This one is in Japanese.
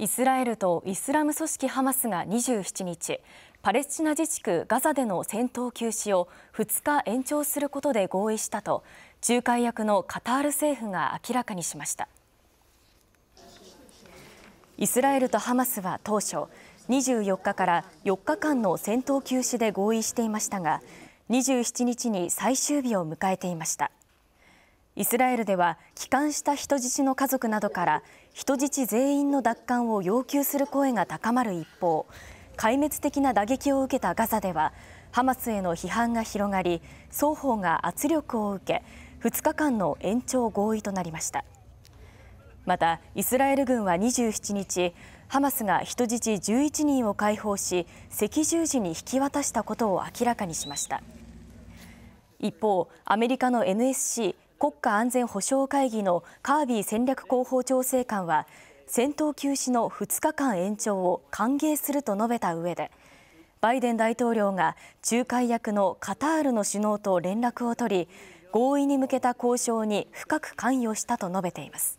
イスラエルとイスラム組織ハマスが27日パレスチナ自治区ガザでの戦闘休止を2日延長することで合意したと仲介役のカタール政府が明らかにしましたイスラエルとハマスは当初24日から4日間の戦闘休止で合意していましたが27日に最終日を迎えていましたイスラエルでは帰還した人質の家族などから人質全員の奪還を要求する声が高まる一方壊滅的な打撃を受けたガザではハマスへの批判が広がり双方が圧力を受け2日間の延長合意となりましたまたイスラエル軍は27日ハマスが人質11人を解放し赤十字に引き渡したことを明らかにしました一方アメリカの NSC 国家安全保障会議のカービー戦略広報調整官は戦闘休止の2日間延長を歓迎すると述べた上でバイデン大統領が仲介役のカタールの首脳と連絡を取り合意に向けた交渉に深く関与したと述べています。